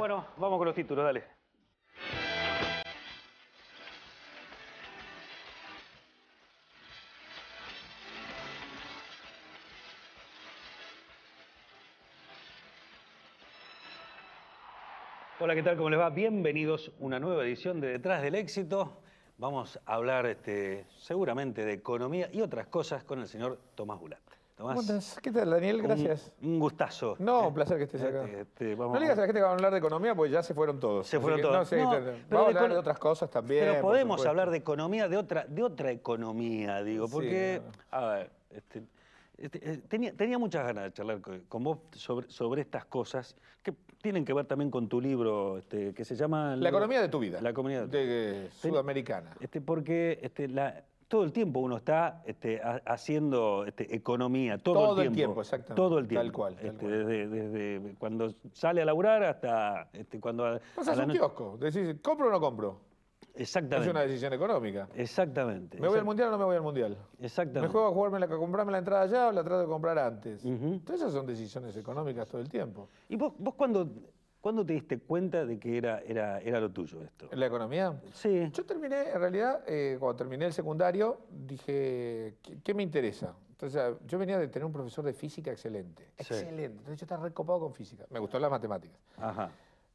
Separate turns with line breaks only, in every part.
Bueno, vamos con los títulos, dale. Hola, ¿qué tal? ¿Cómo les va? Bienvenidos a una nueva edición de Detrás del Éxito. Vamos a hablar este, seguramente de economía y otras cosas con el señor Tomás Bulat. ¿Cómo
¿Qué tal, Daniel? Gracias.
Un, gustazo. No,
un placer que estés acá.
Este, este, no digas a la gente que va a hablar de economía pues ya se fueron todos. Se fueron todos. No, vamos a hablar de otras
cosas también. Pero podemos hablar
de economía, de otra, de otra economía, digo, porque, a ver, este, eh, tenía, muchas ganas de charlar con, vos sobre, sobre, estas cosas que tienen que ver también con tu libro que se llama... La, economía de tu vida. La economía de, tu vida Sudamericana. porque la, todo el tiempo uno está este, haciendo este, economía, todo, el tiempo. exactamente. Todo el tiempo. Tal este, cual. Desde, cuando sale a laburar hasta cuando... Pasas un kiosco, decís, ¿compro o no compro? Exactamente. Es una decisión económica. Exactamente. ¿Me voy al
mundial o no me voy al mundial? Exactamente. ¿Me juego a jugarme la, comprarme la entrada allá o la trato de comprar antes? Entonces esas son decisiones económicas todo el tiempo. ¿Y vos, vos cuando ¿Cuándo te diste cuenta de que era, era, era lo tuyo esto? ¿La economía? Sí. Yo terminé, en realidad, eh, cuando terminé el secundario, dije, ¿qué, me interesa? Entonces, ah, yo venía de tener un profesor de física excelente. Excelente. Entonces, yo estaba recopado con física. Me gustó las matemáticas. Ajá.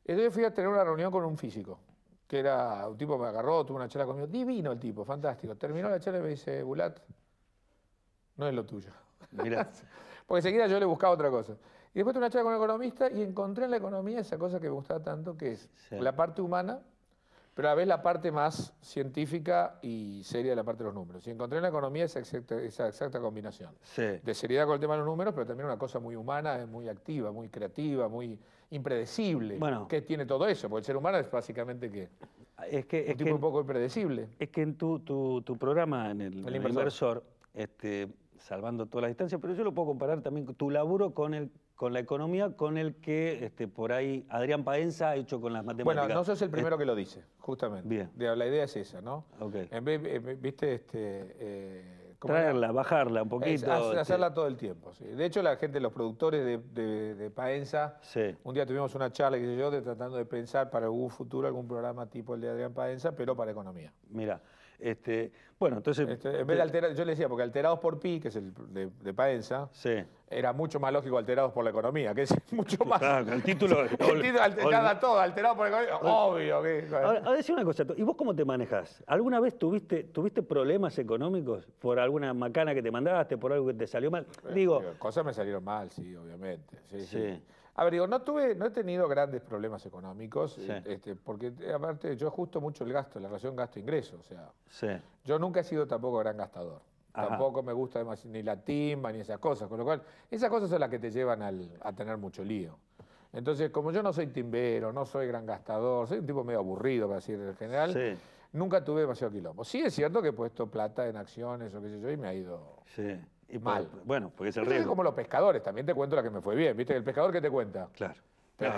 Entonces, fui a tener una reunión con un físico, que era un tipo me agarró, tuvo una charla conmigo. Divino el tipo, fantástico. Terminó la charla y me dice, Bulat, no es lo tuyo. Mirá. Porque seguida yo le buscaba otra cosa. Y después tuve una charla con un economista y encontré en la economía esa cosa que me gustaba tanto, que es la parte humana, pero a la vez la parte más científica y seria de la parte de los números. Y encontré en la economía esa exacta, combinación. De seriedad con el tema de los números, pero también una cosa muy humana, muy activa, muy creativa, muy impredecible. Bueno. ¿Qué tiene todo eso? Porque el ser humano es básicamente que...
Es que, un tipo un poco impredecible. Es que en tu, programa, en el, inversor, este, salvando todas las distancias, pero yo lo puedo comparar también con tu laburo con el con la economía con el que este, por ahí Adrián Paenza ha hecho con las matemáticas. Bueno, no sos el primero que lo dice, justamente. Bien. La idea es esa, ¿no? Ok.
En vez, eh, viste, este... Eh,
Traerla, bajarla un poquito. Este. hacerla
todo el tiempo, sí. De hecho, la gente, los productores de, Paenza, un día tuvimos una charla, que yo, de tratando de pensar para algún futuro algún programa tipo el de Adrián Paenza, pero para economía.
Mira, este, bueno, entonces. Este, yo le decía, porque
alterados por pi, que es el de, Paenza, era mucho más lógico alterados por la economía, que es
mucho más. el título. el
todo, alterado por la economía. Obvio que.
decir una cosa, ¿y vos cómo te manejas? ¿Alguna vez tuviste, tuviste problemas económicos por alguna macana que te mandaste, por algo que te salió mal? Eh, digo. Cosas me salieron mal, sí, obviamente. sí. sí.
A ver, digo, no, tuve, no he tenido grandes problemas económicos, eh, este, porque eh, aparte yo ajusto mucho el gasto, la relación gasto-ingreso. O sea, yo nunca he sido tampoco gran gastador. Tampoco me gusta ni la timba ni esas cosas. Con lo cual, esas cosas son las que te llevan al, a tener mucho lío. Entonces, como yo no soy timbero, no soy gran gastador, soy un tipo medio aburrido, para decir en general, nunca tuve demasiado quilombo. Sí es cierto que he puesto plata en acciones o qué sé yo y me ha
ido. Sí mal. bueno, porque
es el río. como los pescadores, también te cuento la que me fue bien, ¿viste? El pescador que te cuenta. Claro. el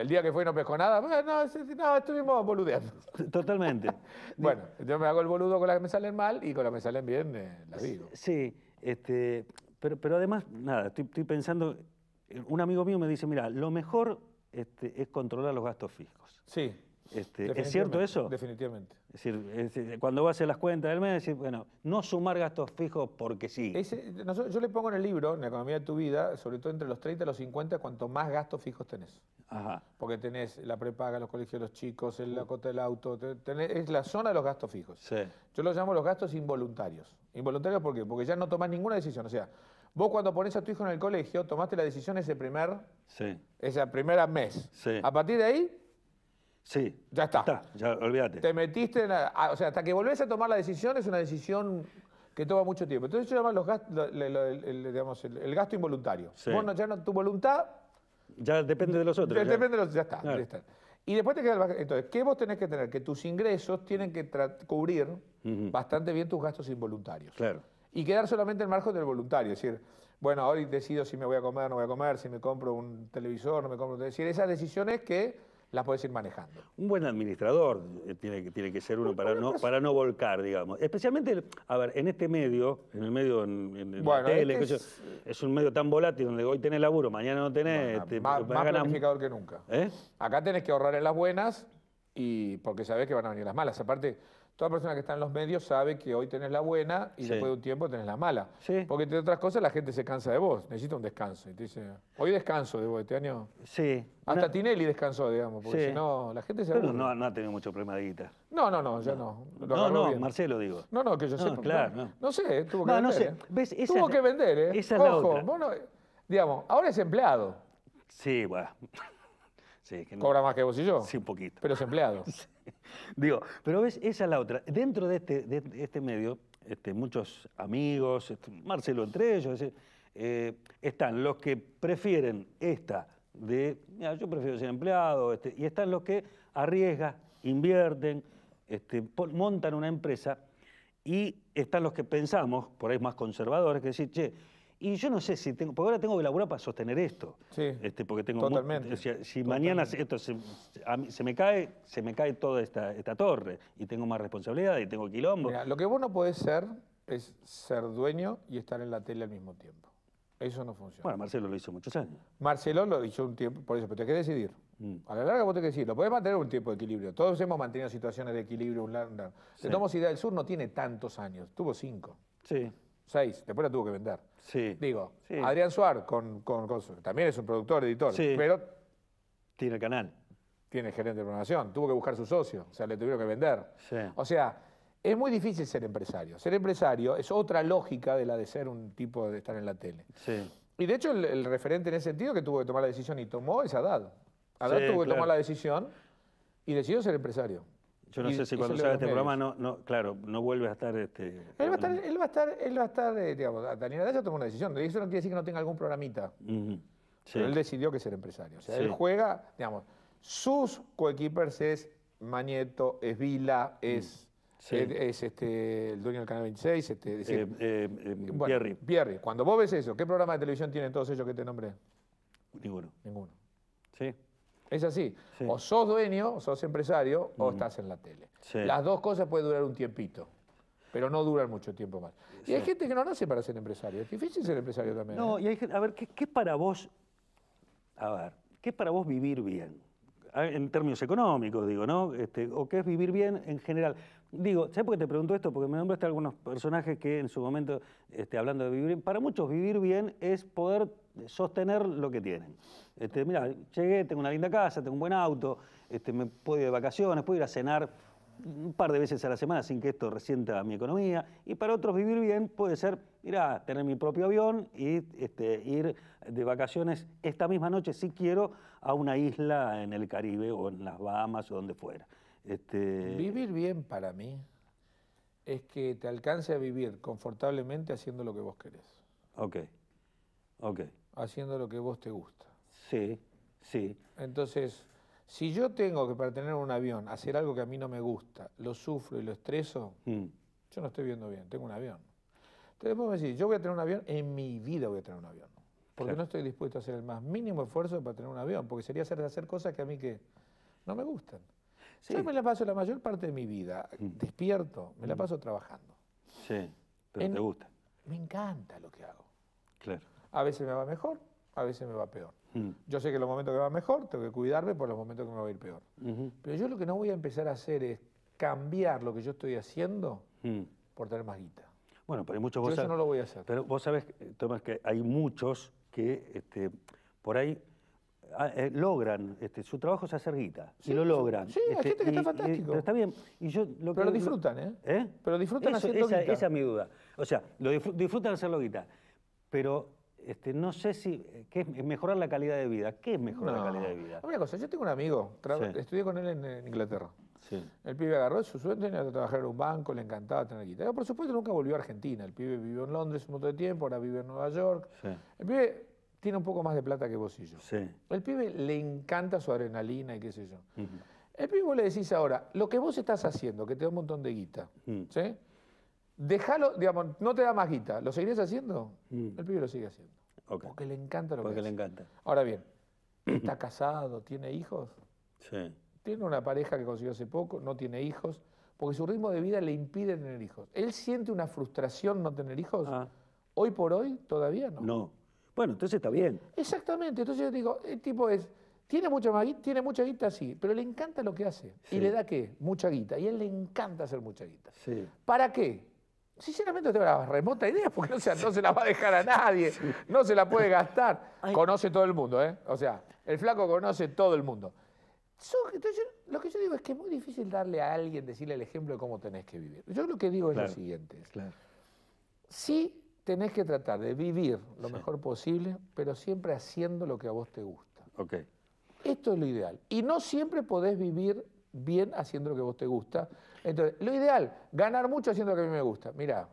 el día que fue y no pescó nada, bueno, no, estuvimos boludeando. Totalmente. bueno, yo me hago el boludo con la que me salen mal y con las que me
salen bien eh, la digo. Sí, este, pero, además, nada, estoy, pensando, un amigo mío me dice, mira, lo mejor este, es controlar los gastos fijos. Sí. Este, ¿Es cierto eso? Definitivamente. Es decir, eh, cuando vas a las cuentas del mes, decir, bueno, no sumar gastos fijos porque sí. yo le pongo en el libro, en la economía de tu vida, sobre todo
entre los 30 y los 50, cuanto más gastos fijos tenés. Ajá. Porque tenés la prepaga, los colegios de los chicos, la cota del auto, es la zona de los gastos fijos. Yo lo llamo los gastos involuntarios. ¿Involuntarios por qué? Porque ya no tomás ninguna decisión. O sea, vos cuando pones a tu hijo en el colegio, tomaste la decisión ese primer, mes. A partir de ahí, Sí. Ya está. ya, olvídate. Te metiste en ah, O sea, hasta que volvés a tomar la decisión es una decisión que toma mucho tiempo. Entonces eso llama los el, gasto involuntario. Vos no, ya no, tu voluntad...
Ya depende de los otros.
Ya. está, Y después te queda el, Entonces, ¿qué vos tenés que tener? Que tus ingresos tienen que cubrir bastante bien tus gastos involuntarios. Claro. Y quedar solamente en el marco del voluntario. Es decir, bueno, hoy decido si me voy a comer, o no voy a comer, si me compro un televisor, no me compro televisor. Es decir, esas decisiones que las podés ir manejando.
Un buen administrador eh, tiene que, tiene que ser uno para no, para no volcar, digamos. Especialmente, a ver, en este medio, en el medio, en, en la tele, este es... un medio tan volátil donde hoy tenés laburo, mañana no tenés. más, planificador que nunca. ¿Eh? Acá tenés que ahorrar en las buenas
y porque sabés que van a venir las malas. Aparte Toda persona que está en los medios sabe que hoy tenés la buena y después de un tiempo tenés la mala. Porque entre otras cosas la gente se cansa de vos, necesita un descanso. Y te hoy descanso de vos este año. Sí. Hasta Tinelli descansó, digamos, porque si no, la gente se Pero no,
no, ha tenido mucho problema de guita.
No, no, no, ya no. no, no,
Marcelo digo. No, no, que yo sé. Claro, no. no sé, eh, tuvo que vender.
Eh. tuvo que vender, ¿eh? Esa Ojo, la otra. digamos, ahora
es empleado. Sí, bueno. ¿Cobra más que vos y yo? Sí, un poquito. Pero es empleado. Digo, pero ves, esa es la otra. Dentro de este, este medio, este, muchos amigos, este, Marcelo entre ellos, eh, están los que prefieren esta de, mira, yo prefiero ser empleado, este, y están los que arriesgan, invierten, montan una empresa, y están los que pensamos, por ahí más conservadores, que decir, che, y yo no sé si tengo, porque ahora tengo que laburar para sostener esto. Sí. Este, porque tengo totalmente. si mañana esto se, me cae, se me cae toda esta, esta torre y tengo más responsabilidad y tengo quilombo. Mira, lo que vos no podés ser es ser dueño y estar en la tele al mismo tiempo. Eso no funciona. Bueno, Marcelo lo hizo
muchos años. Marcelo lo hizo un tiempo, por eso, pero tenés que decidir. Mm. A la larga vos tenés que decidir. Lo podés mantener un tiempo de equilibrio. Todos hemos mantenido situaciones de equilibrio. Un largo, Idea del Sur no tiene tantos años. Tuvo cinco. Sí seis, después la tuvo que vender. Sí. Digo, Adrián Suar con, también es un productor, editor, pero... Tiene el canal. Tiene gerente de programación, tuvo que buscar su socio, o sea, le tuvieron que vender. Sí. O sea, es muy difícil ser empresario. Ser empresario es otra lógica de la de ser un tipo de estar en la tele. Sí. Y de hecho el, referente en ese sentido que tuvo que tomar la decisión y tomó es Adad.
Adad tuvo que tomar la
decisión y
decidió ser empresario.
Yo no sé si cuando salga este programa,
no, no, claro, no vuelve a estar... Este, él, va a
estar él va a estar, él va a estar, eh, digamos, Daniel tomó una decisión, eso no quiere decir que no tenga algún programita. Pero él decidió que ser empresario. O sea, él juega, digamos, sus coequippers es Mañeto, es Vila, mm, es... Es, este, el dueño del canal 26. Este, es decir,
eh, eh em, em,
Pierri. Cuando vos ves eso, ¿qué programa de televisión tienen todos ellos que te nombré?
Ninguno. Ninguno.
Sí. Es así. O sos dueño, sos empresario, o estás en la tele. Las dos cosas pueden durar un tiempito, pero no duran mucho
tiempo más. Y hay gente que no nace para ser empresario. Es difícil ser empresario también. No, ¿eh? y hay gente, a ver, ¿qué, ¿qué, para vos, a ver, qué para vos vivir bien? Ah, en términos económicos, digo, ¿no? Este, o qué es vivir bien en general. Digo, ¿sabes por qué te pregunto esto? Porque me nombraste a algunos personajes que en su momento, este, hablando de vivir bien, para muchos vivir bien es poder sostener lo que tienen. Este, mira, llegué, tengo una linda casa, tengo un buen auto, este, me puedo ir de vacaciones, puedo ir a cenar un par de veces a la semana sin que esto resienta mi economía. Y para otros vivir bien puede ser, mira, tener mi propio avión y este, ir de vacaciones esta misma noche, si quiero, a una isla en el Caribe o en las Bahamas o donde fuera. Este, vivir bien para mí es que te alcance a
vivir confortablemente haciendo lo que vos querés.
Ok, ok. Haciendo lo que vos te gusta. Sí, sí.
Entonces, si yo tengo que para tener un avión hacer algo que a mí no me gusta, lo sufro y lo estreso, mm. yo no estoy viendo bien, tengo un avión. Entonces vos me decís, yo voy a tener un avión, en mi vida voy a tener un avión. Porque no estoy dispuesto a hacer el más mínimo esfuerzo para tener un avión, porque sería hacer, hacer cosas que a mí que no me gustan. Yo me la paso la mayor parte de mi vida mm. despierto, me la mm. paso trabajando. Sí, pero te gusta. Me encanta lo que hago.
Claro. A veces me va mejor, a veces me va peor. Mm.
Yo sé que los momentos que va mejor tengo que cuidarme por los momentos que me va a ir peor. Pero yo lo que no voy a empezar a hacer es cambiar lo que yo estoy haciendo por tener más guita.
Bueno, pero hay muchos... Yo eso no lo voy a hacer. Pero vos sabes, eh, Tomás, que hay muchos que este, por ahí Ah, eh, logran, este, su trabajo es hacer guita, si lo logran. Sí, hay este, gente que está fantástico. pero está bien. pero lo disfrutan, ¿eh? ¿eh? Pero disfrutan Eso, haciendo guita. Esa es mi duda. O sea, lo disfrutan hacerlo guita, pero este, no sé si, ¿qué es mejorar la calidad de vida? ¿Qué es mejorar la calidad de vida? Una cosa, yo tengo un amigo,
estudié con él en, Inglaterra. El pibe agarró su suerte, tenía que trabajar en un banco, le encantaba tener guita. Por supuesto, nunca volvió a Argentina. El pibe vivió en Londres un montón de tiempo, ahora vive en Nueva York. Sí. El pibe tiene un poco más de plata que vos y yo. Sí. El pibe le encanta su adrenalina y qué sé yo. El pibe vos le decís ahora, lo que vos estás haciendo, que te da un montón de guita, ¿sí? Déjalo, digamos, no te da más guita, ¿lo seguirías haciendo? El pibe lo sigue haciendo. Porque le encanta lo Porque le encanta. Ahora bien, ¿está casado? ¿Tiene hijos? Sí. Tiene una pareja que consiguió hace poco, no tiene hijos, porque su ritmo de vida le impide tener hijos. ¿Él siente una frustración no tener hijos? Ah. Hoy por hoy todavía no. No. Bueno, entonces está bien. Exactamente, entonces yo digo, el tipo es, tiene mucha, tiene mucha guita, sí, pero le encanta lo que hace. ¿Y le da qué? Mucha guita. Y él le encanta hacer mucha guita. ¿Para qué? Sinceramente no tengo la remota idea, porque no se la va a dejar a nadie, no se la puede gastar. Conoce todo el mundo, ¿eh? O sea, el flaco conoce todo el mundo. Entonces, lo que yo digo es que es muy difícil darle a alguien, decirle el ejemplo de cómo tenés que vivir. Yo lo que digo es lo siguiente tenés que tratar de vivir lo mejor posible, pero siempre haciendo lo que a vos te gusta. Ok. Esto es lo ideal. Y no siempre podés vivir bien haciendo lo que a vos te gusta. Entonces, lo ideal, ganar mucho haciendo lo que a mí me gusta. Mirá,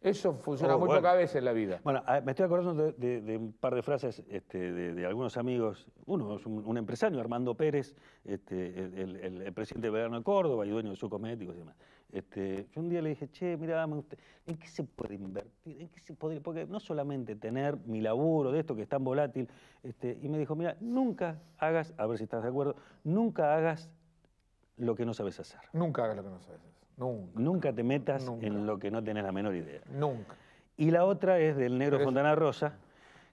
eso funciona mucho oh, muy
veces en la vida. Bueno, ah, me estoy acordando de, un par de frases este, de, algunos amigos. Uno es un, empresario, Armando Pérez, este, el, presidente de Verano de Córdoba y dueño de su cosmético y demás. Este, yo un día le dije, che, mira, ¿en qué se puede invertir? ¿En qué se podría? Porque no solamente tener mi laburo de esto que es tan volátil, este, y me dijo, mira, nunca hagas, a ver si estás de acuerdo, nunca hagas lo que no sabes hacer. Nunca hagas lo que no sabes hacer. Nunca. Nunca te metas en lo que no tenés la menor idea. Nunca. Y la otra es del negro Fontana Rosa,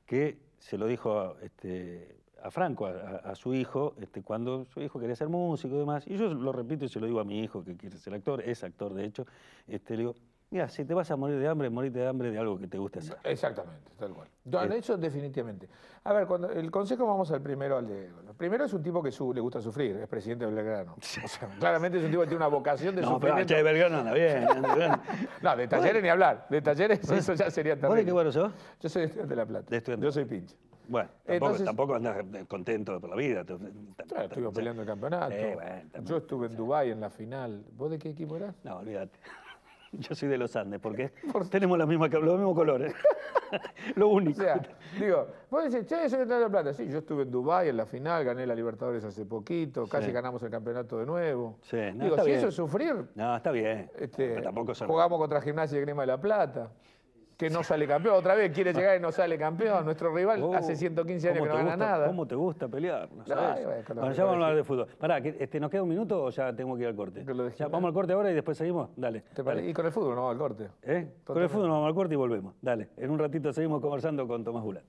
que se lo dijo este, a Franco, a, su hijo, este, cuando su hijo quería ser músico y demás. Y yo lo repito y se lo digo a mi hijo que quiere ser actor, es actor de hecho. Este, le digo, mira, si te vas a morir de hambre, morir de hambre de algo que te guste hacer. Exactamente, tal cual. Eh. de hecho definitivamente.
A ver, cuando el consejo vamos al primero, al de... primero es un tipo que le gusta sufrir, es presidente de Belgrano. claramente es un tipo que tiene una vocación de no, bien, no, de talleres
ni hablar. De talleres eso ya sería terrible. ¿Vos qué bueno Yo soy estudiante de La Plata. Yo soy pinche. Bueno, tampoco, tampoco andas contento por la vida. Claro, estuvimos peleando el campeonato. Eh, yo estuve en Dubái en la final. ¿Vos de qué equipo eras? No, olvídate. Yo soy de los Andes, porque tenemos los mismos colores. Lo único. O sea, digo,
vos decís, che, soy de la plata. Sí, yo estuve en Dubái en la final, gané la Libertadores hace poquito, casi ganamos el campeonato de nuevo. Sí, no, digo, si eso es sufrir. No, está bien. Este, tampoco Jugamos contra Gimnasia y Crema de la Plata que no sale campeón. Otra vez quiere llegar y no sale campeón. Nuestro rival oh, hace 115
años que no gana nada. ¿Cómo te gusta pelear? bueno, ya vamos a hablar de fútbol. Pará, este, ¿nos queda un minuto o ya tengo que ir al corte? vamos al corte ahora y después seguimos. Dale. Y con el fútbol no vamos al corte. ¿Eh? Con el fútbol no vamos al corte y volvemos. Dale. En un ratito seguimos conversando con Tomás Bulat.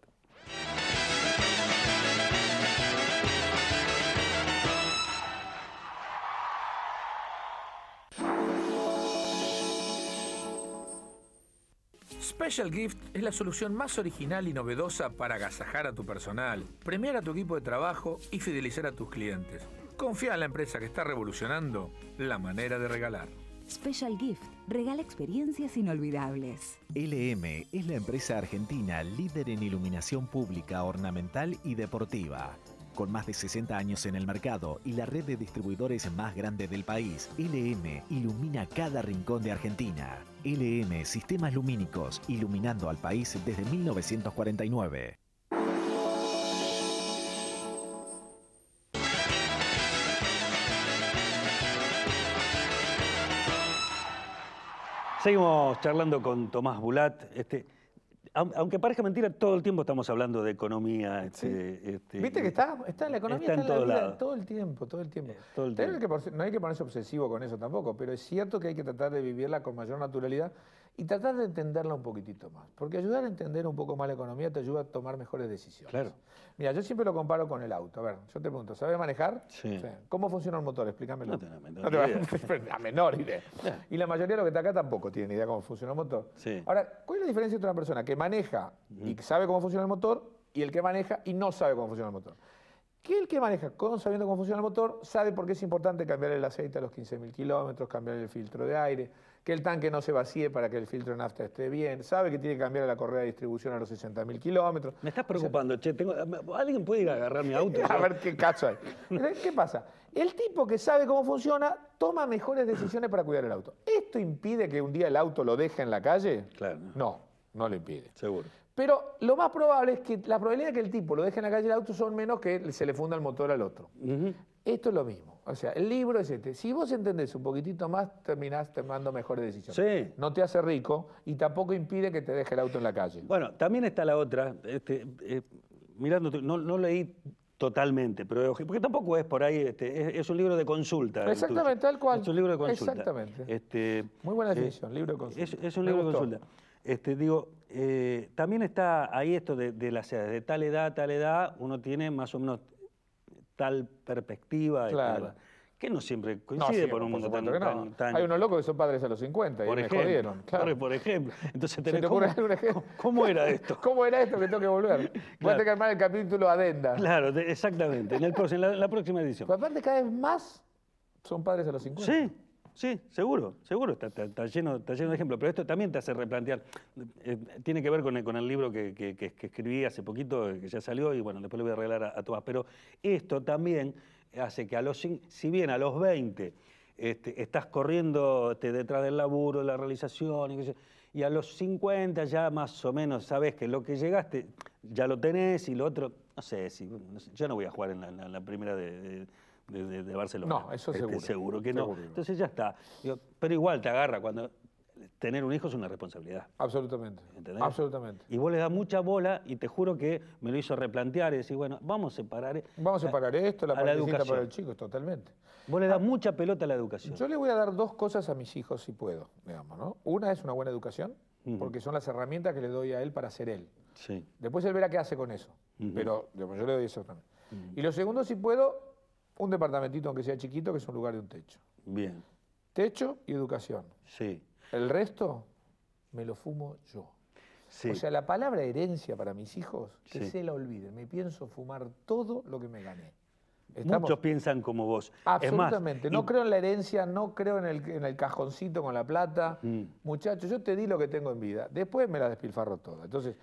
Special Gift es la solución más original y novedosa para agasajar a tu personal, premiar a tu equipo de trabajo y fidelizar a tus clientes. Confía en la empresa que está revolucionando la manera de regalar.
Special Gift regala experiencias
inolvidables. LM es la empresa argentina líder en iluminación pública, ornamental y deportiva con más de 60 años en el mercado y la red de distribuidores más grande del país, LM ilumina cada rincón de Argentina. LM Sistemas Lumínicos, iluminando al país desde 1949.
Seguimos charlando con Tomás Bulat. Este, aunque parezca mentira, todo el tiempo estamos hablando de economía. Este, este, Viste que está, está la economía, está, en, todo, todo el
tiempo, todo el tiempo.
Eh,
no hay que ponerse obsesivo con eso tampoco, pero es cierto que hay que tratar de vivirla con mayor naturalidad y tratar de entenderla un poquitito más. Porque ayudar a entender un poco más la economía te ayuda a tomar mejores decisiones. Claro. Mira, yo siempre lo comparo con el auto. A ver, yo te pregunto, ¿sabes manejar? Sí. ¿Cómo funciona un motor? Explícamelo. No tengo menor idea. menor idea. Y la mayoría de los que está acá tampoco tienen idea cómo funciona un motor. Sí. Ahora, ¿cuál es la diferencia entre una persona que maneja y sabe cómo funciona el motor y el que maneja y no sabe cómo funciona el motor? que el que maneja con sabiendo cómo funciona el motor sabe por qué es importante cambiar el aceite a los 15.000 kilómetros, cambiar el filtro de aire, que el tanque no se vacíe para que el filtro de nafta esté bien, sabe que tiene que cambiar la correa de distribución a los 60.000 kilómetros. Me estás preocupando, che, alguien puede ir a agarrar mi auto. a ver qué caso hay. ¿Qué pasa? El tipo que sabe cómo funciona toma mejores decisiones para cuidar el auto. ¿Esto impide que un día el auto lo deje en la calle? Claro. No, no lo impide. Seguro. Pero lo más probable es que la probabilidad de que el tipo lo deje en la calle el auto son menos que se le funda el motor al otro. Esto es lo mismo. O sea, el libro es este. Si vos entendés un poquitito más, terminás tomando mejores decisiones. Sí. No te hace rico y tampoco impide que te deje el auto en la calle.
Bueno, también está la otra. Este, eh, mirando, no, no leí Totalmente, pero porque tampoco es por ahí, este, es, un libro de consulta. Exactamente,
tal cual. Es un libro de consulta. Exactamente.
Este, Muy buena eh, decisión, libro de consulta. Es, un libro de consulta. Este, digo, eh, también está ahí esto de, de de tal edad, a tal edad, uno tiene más o menos tal perspectiva. que no siempre coincide por un mundo tan, Hay unos
locos que son padres a los 50 y ejemplo, me jodieron. Claro. por ejemplo.
Entonces, te ¿cómo, un ejemplo? ¿cómo era esto? ¿Cómo era esto que tengo que volver? Voy a tener que armar el capítulo adenda. Claro, exactamente. En, el, la, próxima edición. aparte, cada vez más son padres a los 50. Sí. Sí, seguro, seguro, está, lleno, está lleno de ejemplos, pero esto también te hace replantear. Eh, tiene que ver con el, libro que, escribí hace poquito, eh, que ya salió, y bueno, después lo voy a regalar a, todas. pero esto también hace que a los, si bien a los 20 este, estás corriendo este, detrás del laburo, la realización, y, a los 50 ya más o menos sabes que lo que llegaste ya lo tenés y lo otro, no sé, si, no yo no voy a jugar en la, primera de de, Barcelona. No, eso este, seguro. seguro que no. Entonces ya está. Pero igual te agarra cuando tener un hijo es una responsabilidad. Absolutamente. Absolutamente. Y vos le das mucha bola y te juro que me lo hizo replantear y decir, bueno, vamos a separar. E-". Vamos a separar esto, la, a para el
chico, totalmente. Vos le das ah, mucha pelota a la educación. Yo le voy a dar dos cosas a mis hijos si puedo, digamos, ¿no? Una es una buena educación, porque son las herramientas que le doy a él para ser él. Sí. Después él verá qué hace con eso. Pero yo le doy eso también. Y lo segundo, si puedo, un departamentito, aunque sea chiquito, que es un lugar de un techo. Bien. Techo y educación. Sí. El resto me lo fumo yo. Sí. O sea, la palabra herencia para mis hijos, que se la olviden. Me pienso fumar todo lo que me gané.
Muchos piensan como vos. Absolutamente. no creo
en la herencia, no creo en el, en el cajoncito con la plata. Mm. Muchachos, yo te di lo que tengo en vida. Después me la despilfarro toda. Entonces,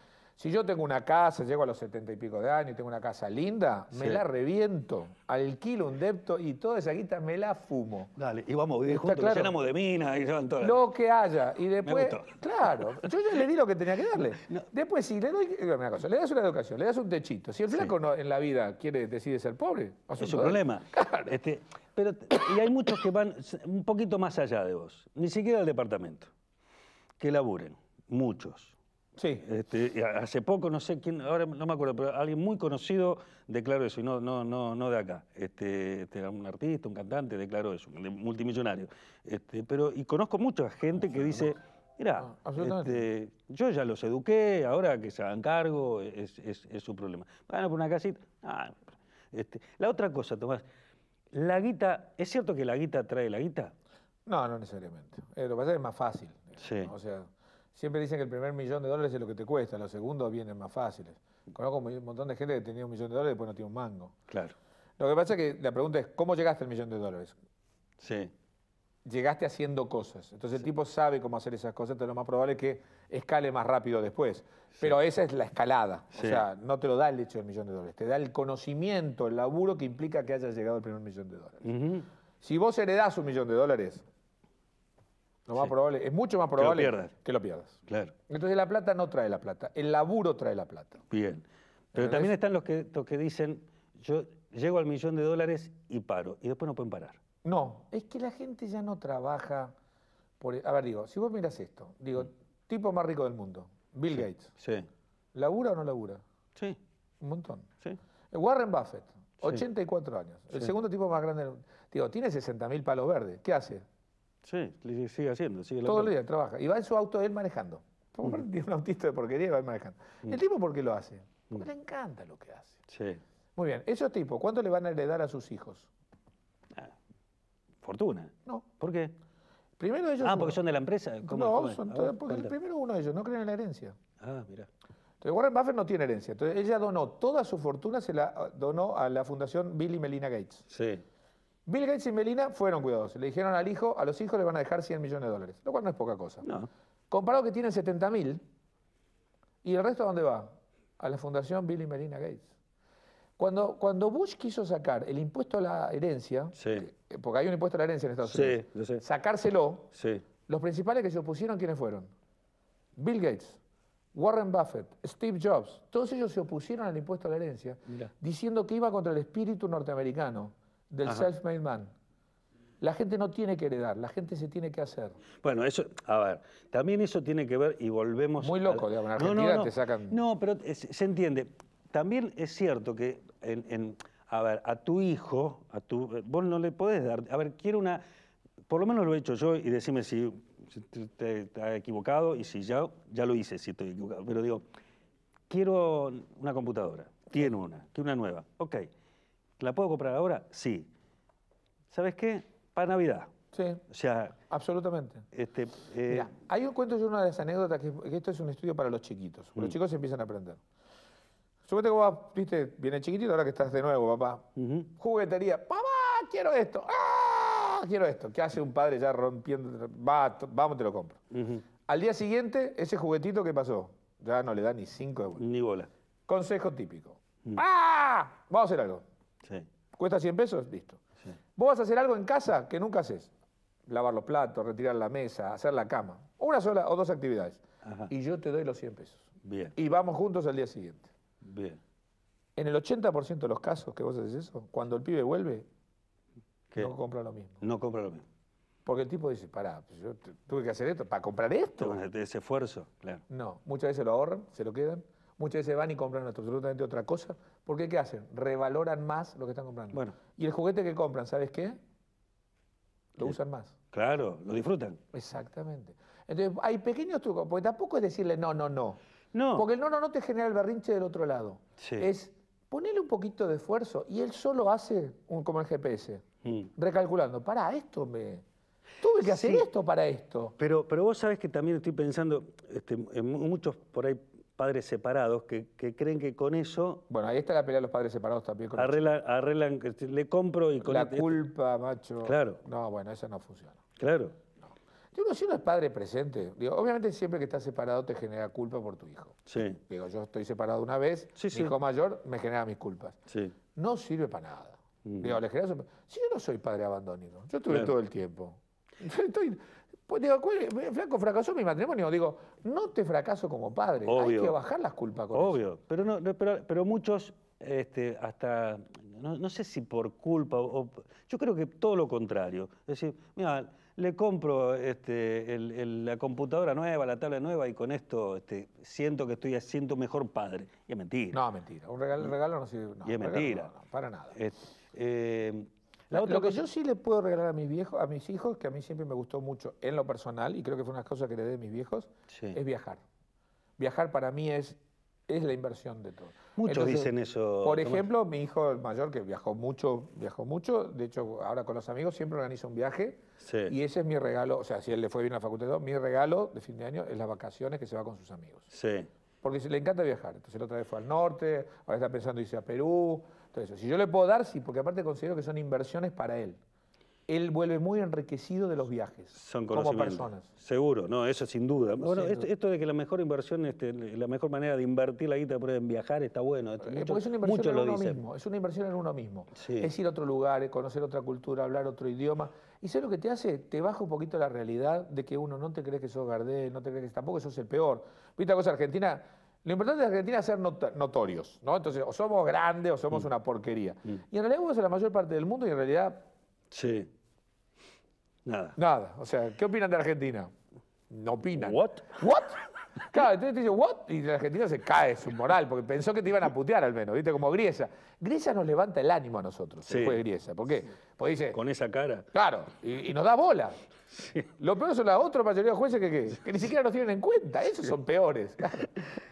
si yo tengo una casa, llego a los setenta y pico de años, y tengo una casa linda, me la reviento, alquilo un depto y toda esa guita me la fumo. Dale, y vamos a vivir juntos,
de minas y llevan todo. Lo
que haya. Y después. Claro, yo ya le di lo que tenía que darle. Después, si le doy. Una cosa, le das una educación, le das un techito. Si el
flaco en la vida quiere, decide ser pobre, es su problema. Este, pero, y hay muchos que van un poquito más allá de vos, ni siquiera del departamento, que laburen, muchos Sí. Este, hace poco, no sé quién, ahora no me acuerdo, pero alguien muy conocido declaró eso, y no, no, no, no de acá. Este, este un artista, un cantante declaró eso, multimillonario. Este, pero, y conozco mucha gente que dice, mira, ah, este, yo ya los eduqué, ahora que se hagan cargo, es, es, su problema. Van por una casita. Ah, este, La otra cosa, Tomás, la guita, ¿es cierto que la guita trae la guita? No, no necesariamente. Eh, lo que pasa es que es más fácil. Sí. O sea,
Siempre dicen que el primer millón de dólares es lo que te cuesta, los segundos vienen más fáciles. Conozco un montón de gente que tenía un millón de dólares y después no tiene un mango. Claro. Lo que pasa es que la pregunta es, ¿cómo llegaste al millón de dólares? Sí. Llegaste haciendo cosas. Entonces el tipo sabe cómo hacer esas cosas, entonces lo más probable es que escale más rápido después. Pero esa es la escalada. O sea, no te lo da el hecho del millón de dólares, te da el conocimiento, el laburo que implica que hayas llegado al primer millón de dólares. Si vos heredás un millón de dólares, lo más probable, es mucho más probable que lo, pierdas.
Claro. Entonces la plata no trae la plata, el laburo trae la plata. Bien. Pero también están los que, que dicen, yo llego al millón de dólares y paro, y después no pueden parar. No,
es que la gente ya no trabaja por... A ver, digo, si vos miras esto, digo, mm. tipo más rico del mundo, Bill Gates. Sí. ¿Labura o no labura? Sí. Un montón. Sí. Warren Buffett, 84 años, el segundo tipo más grande del mundo. Digo, tiene 60 mil palos verdes, ¿qué hace? Sí, sigue haciendo. Sigue Todo el día trabaja. Y va en su auto él manejando. Mm. un autista de porquería y va manejando. Mm. ¿El tipo por qué lo hace? Porque mm. le encanta lo que hace. Sí. Muy bien. Esos tipos, ¿cuánto le van a heredar a sus hijos? Ah, fortuna. No. ¿Por qué? Primero ellos. Ah, porque son de la empresa. no, son porque el primero uno de ellos no creen en la herencia. Ah, mira. Entonces Warren Buffett no tiene herencia. Entonces ella donó toda su fortuna, se la ah, donó a la fundación Bill y Melina Gates. Sí. Bill Gates y Melina fueron cuidadosos. Le dijeron al hijo, a los hijos le van a dejar 100 millones de dólares, lo cual no es poca cosa. No. Comparado que tienen 70 mil, ¿y el resto dónde va? A la Fundación Bill y Melina Gates. Cuando, cuando Bush quiso sacar el impuesto a la herencia, eh, porque hay un impuesto a la herencia en Estados Unidos, sacárselo, los principales que se opusieron, ¿quiénes fueron? Bill Gates, Warren Buffett, Steve Jobs, todos ellos se opusieron al impuesto a la herencia, diciendo que iba contra el espíritu norteamericano del self-made man. La gente no tiene que heredar, la gente se tiene que hacer.
Bueno, eso, a ver, también eso tiene que ver y volvemos. Muy loco, digamos, en Argentina no, no, no, te sacan. No, pero se entiende. También es cierto que, en, a ver, a tu hijo, a tu, vos no le podés dar. A ver, quiero una. Por lo menos lo he hecho yo y decime si, te, he equivocado y si ya, ya lo hice, si estoy equivocado. Pero digo, quiero una computadora, tiene una, quiero una nueva. Ok ¿La puedo comprar ahora? Sí. ¿Sabes qué? Para Navidad. Sí. O sea. Absolutamente. Este, eh,
hay un cuento, yo una de esas anécdotas, que, esto es un estudio para los chiquitos. Los mm. chicos empiezan a aprender. Suponte que vos, viste, viene chiquitito, ahora que estás de nuevo, papá. Juguetería. ¡Papá! Quiero esto. ¡Ah! Quiero esto. ¿Qué hace un padre ya rompiendo? Va, vamos, te lo compro. Al día siguiente, ese juguetito, ¿qué pasó? Ya no le da ni cinco de Ni bola. Consejo típico. Mm. ¡Ah! Vamos a hacer algo. ¿Cuesta 100 pesos? Listo. Vos vas a hacer algo en casa que nunca haces. Lavar los platos, retirar la mesa, hacer la cama. Una sola o dos actividades. Y yo te doy los 100 pesos. Bien. Y vamos juntos al día siguiente. Bien. En el 80% de los casos que vos haces eso, cuando el pibe vuelve, ¿Qué? no compra lo mismo.
No compra lo mismo. Porque el tipo dice, pará, pues yo tuve que hacer esto para comprar esto. ese esfuerzo,
No, muchas veces lo ahorran, se lo quedan muchas veces van y compran absolutamente otra cosa, porque ¿qué hacen? Revaloran más lo que están comprando. Bueno. Y el juguete que compran, ¿sabes qué? Lo eh, usan más.
Claro, lo disfrutan.
Exactamente. Entonces, hay pequeños trucos, porque tampoco es decirle no, no, no. No. Porque el no, no, no te genera el berrinche del otro lado. Es ponerle un poquito de esfuerzo y él solo hace un, como el GPS, mm. recalculando, para esto me... Tuve que hacer esto para
esto. Pero, pero vos sabés que también estoy pensando, este, en muchos por ahí padres separados que, creen que con eso... Bueno, ahí está la pelea de los padres separados también. Con arreglan, le compro y con... La este culpa, macho. Claro.
No, bueno, eso no funciona. Claro. No. si uno es padre presente, obviamente siempre que estás separado te genera culpa por tu hijo. Sí. Digo, yo estoy separado una vez, mi hijo mayor me genera mis culpas. Sí. No sirve para nada. Mm. Digo, le genera... Si yo no soy padre abandónico, yo estuve todo el tiempo. Estoy, pues digo, flaco, fracasó mi matrimonio. Digo, no te fracaso como padre. Hay que bajar las
culpas con Obvio. Pero, no, pero, muchos, este, hasta, no, sé si por culpa, o, yo creo que todo lo contrario. Es decir, mira, le compro este, la computadora nueva, la tabla nueva, y con esto este, siento que estoy siento mejor padre. Y es mentira. No, mentira. Un regalo,
no sirve. y es mentira. para nada.
Eh, lo que yo sí
le puedo regalar a mis viejos, a mis hijos, que a mí siempre me gustó mucho en lo personal, y creo que fue una cosa que le dé a mis viejos, es viajar. Viajar para mí es, es la inversión de todo. Muchos dicen eso. Por ejemplo, mi hijo mayor, que viajó mucho, viajó mucho, de hecho ahora con los amigos siempre organiza un viaje, y ese es mi regalo, o sea, si él le fue bien a la facultad, mi regalo de fin de año es las vacaciones que se va con sus amigos. Sí porque le encanta viajar. Entonces él otra vez fue al norte, ahora está pensando irse a Perú, si yo le puedo dar, sí, porque aparte considero que son inversiones para él. Él vuelve
muy enriquecido de los viajes. Son como personas. Seguro, no, eso sin duda. Bueno, esto, de que la mejor inversión, este, la mejor manera de invertir la guita en viajar está bueno. Eh, porque es una inversión en uno mismo. Es
una inversión en uno mismo.
Es ir a otro lugar, conocer otra cultura, hablar otro idioma.
Y sé lo que te hace, te baja un poquito la realidad de que uno no te cree que sos Gardel, no te crees que tampoco sos el peor. Viste la cosa, Argentina lo importante de Argentina es ser notorios, ¿no? Entonces, o somos grandes o somos mm. una porquería. Mm. Y en realidad vos en la mayor parte del mundo y en realidad... Sí. Nada. Nada. O sea, ¿qué opinan de Argentina? No opinan. ¿What? ¿What? Claro, entonces te dice, ¿what? Y la Argentina se cae su moral, porque pensó que te iban a putear al menos, ¿viste? Como Griesa. Griesa nos levanta el ánimo a nosotros, sí. después de Griesa. ¿Por qué? Porque dice. Con esa cara. Claro, y, nos da bola. Lo peor son la otra mayoría de jueces que, ni siquiera nos tienen en cuenta, esos son
peores.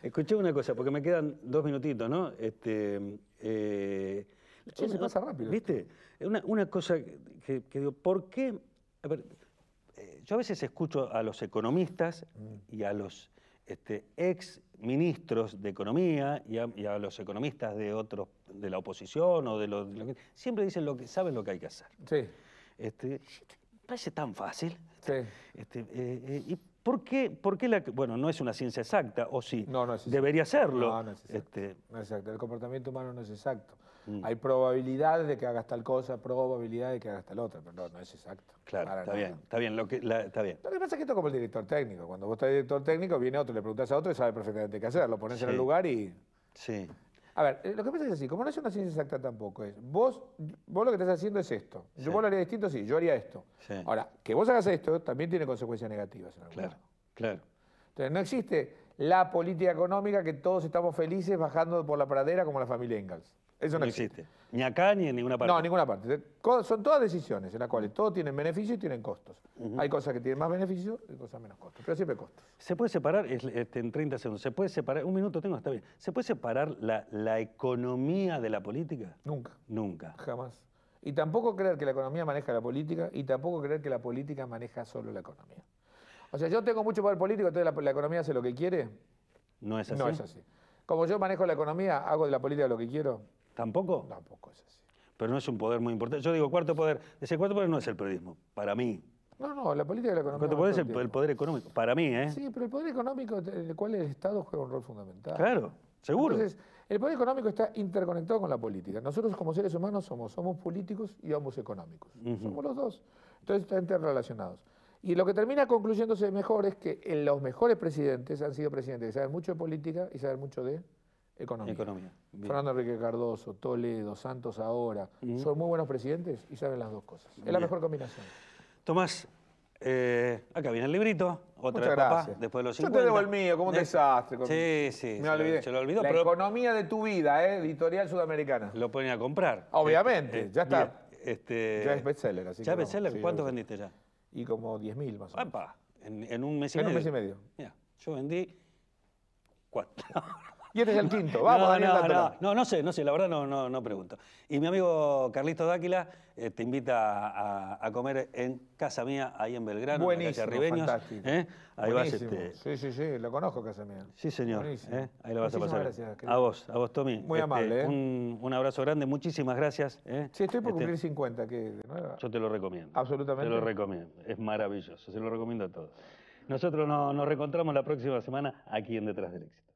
Escuché una cosa, porque me quedan dos minutitos, ¿no? Este, eh, una, se pasa rápido. ¿Viste? Una, cosa que, que, digo, ¿por qué? A ver, eh, yo a veces escucho a los economistas mm. y a los este, ex ministros de economía y a, los economistas de otros de la oposición o de los, siempre dicen lo que saben lo que hay que hacer. Sí. Este, parece tan fácil. Sí. Este, eh, eh, ¿Y por qué, por la, bueno, no es una ciencia exacta o sí? Debería serlo. No, no es este,
no exacto. El comportamiento humano no es exacto. Mm. Hay probabilidades de que hagas tal cosa, probabilidades de que hagas tal otra, pero no, no es exacto.
Claro, está bien, está bien, lo que, pasa es
que esto es como el director técnico. Cuando vos estás director técnico, viene otro, le preguntas a otro y sabe perfectamente qué hacer. Lo pones en el lugar y. Sí. A ver, eh, lo que pasa es así, como no es una ciencia exacta tampoco, es vos, vos lo que estás haciendo es esto. Yo lo haría distinto, sí, yo haría esto. Ahora, que vos hagas esto también tiene consecuencias negativas en algún Claro, claro. Entonces, no existe la política económica que todos estamos felices bajando por la pradera como la familia Engels. Eso no, existe. Ni acá ni en ninguna parte. No, en ninguna parte. Son todas decisiones en las cuales todos tienen
beneficios y tienen costos. Hay cosas que tienen más beneficios y cosas menos costos, pero siempre costos. ¿Se puede separar, este, en 30 segundos, se puede separar, un minuto tengo, está bien, ¿se puede separar la, economía de la política? Nunca. Nunca. Jamás. Y tampoco creer que la economía maneja la política y
tampoco creer que la política maneja solo la economía. O sea, yo tengo mucho poder político, entonces la, la economía hace lo que quiere.
No es así. No es así.
Como yo manejo la economía, hago de la política lo que quiero.
¿Tampoco? Tampoco es así. Pero no es un poder muy importante. Yo digo, cuarto poder. Ese cuarto poder no es el periodismo, para mí. No, no, la política de la economía. El cuarto poder es el, poder económico, para mí, ¿eh? Sí,
pero el poder económico en el cual el Estado juega un rol fundamental. Claro, seguro. Entonces, el poder económico está interconectado con la política. Nosotros como seres humanos somos, somos políticos y somos económicos. Somos los dos. Entonces están interrelacionados. Y lo que termina concluyéndose mejor es que los mejores presidentes han sido presidentes que saben mucho de política y saben mucho de Economía. Fernando Enrique Cardoso, Toledo, Santos ahora. Son muy buenos presidentes y saben las dos cosas. Es la mejor combinación.
Tomás, eh, acá viene el librito, otra Muchas gracias. después los Yo te debo el mío, como un desastre. Sí, sí, Me se, olvidé. Lo, olvidó. La pero... economía de tu vida, eh, editorial
sudamericana.
Lo ponen a comprar. Obviamente, eh, eh, ya está. Este, ya es bestseller. Así ¿Ya es bestseller? ¿Cuántos vendiste ya? Y como 10.000 más o menos. en, un mes y medio. En un mes y medio. yo vendí cuatro. ¿Quién el quinto? Vamos, no, no, no, sé, no sé, la verdad no, no, no pregunto. Y mi amigo Carlito Dáquila eh, te invita a, comer en casa mía, ahí en Belgrano, Buenísimo, en ¿eh? Ahí vas. Este, sí,
sí, sí, lo conozco, casa mía.
Sí, señor. ¿eh? Ahí lo vas a pasar. Gracias, a vos, a vos, Tommy. Muy este, amable. ¿eh? Un, un, abrazo grande, muchísimas gracias. Sí, estoy por este, cumplir 50, que de nuevo. Yo te lo recomiendo. Absolutamente. Te lo recomiendo. Es maravilloso, se lo recomiendo a todos. Nosotros nos, nos reencontramos la próxima semana aquí en Detrás del Éxito.